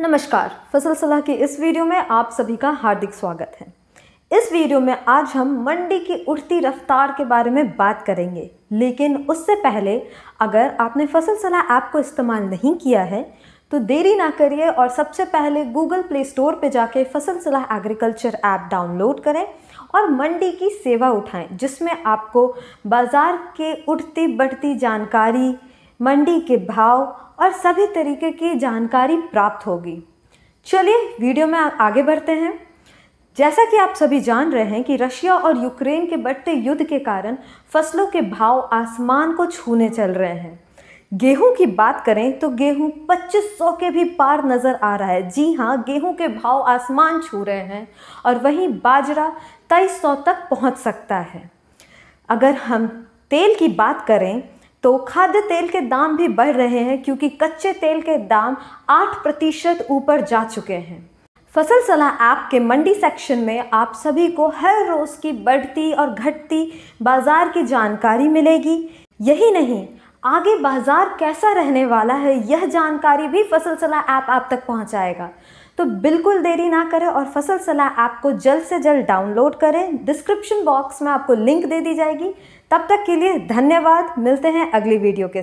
नमस्कार फसल सलाह की इस वीडियो में आप सभी का हार्दिक स्वागत है इस वीडियो में आज हम मंडी की उठती रफ्तार के बारे में बात करेंगे लेकिन उससे पहले अगर आपने फसल सलाह ऐप को इस्तेमाल नहीं किया है तो देरी ना करिए और सबसे पहले गूगल प्ले स्टोर पर जाके फसल सलाह एग्रीकल्चर ऐप डाउनलोड करें और मंडी की सेवा उठाएं जिसमें आपको बाज़ार के उठती बढ़ती जानकारी मंडी के भाव और सभी तरीके की जानकारी प्राप्त होगी चलिए वीडियो में आगे बढ़ते हैं जैसा कि आप सभी जान रहे हैं कि रशिया और यूक्रेन के बढ़ते युद्ध के कारण फसलों के भाव आसमान को छूने चल रहे हैं गेहूं की बात करें तो गेहूं 2500 के भी पार नज़र आ रहा है जी हाँ गेहूं के भाव आसमान छू रहे हैं और वहीं बाजरा तेईस तक पहुंच सकता है अगर हम तेल की बात करें तो खाद्य तेल के दाम भी बढ़ रहे हैं क्योंकि कच्चे तेल के दाम आठ प्रतिशत ऊपर जा चुके हैं फसल सलाह ऐप के मंडी सेक्शन में आप सभी को हर रोज़ की बढ़ती और घटती बाज़ार की जानकारी मिलेगी यही नहीं आगे बाज़ार कैसा रहने वाला है यह जानकारी भी फसल सलाह ऐप आप तक पहुंचाएगा तो बिल्कुल देरी ना करें और फसल सलाह ऐप को जल्द से जल्द डाउनलोड करें डिस्क्रिप्शन बॉक्स में आपको लिंक दे दी जाएगी तब तक के लिए धन्यवाद मिलते हैं अगली वीडियो के साथ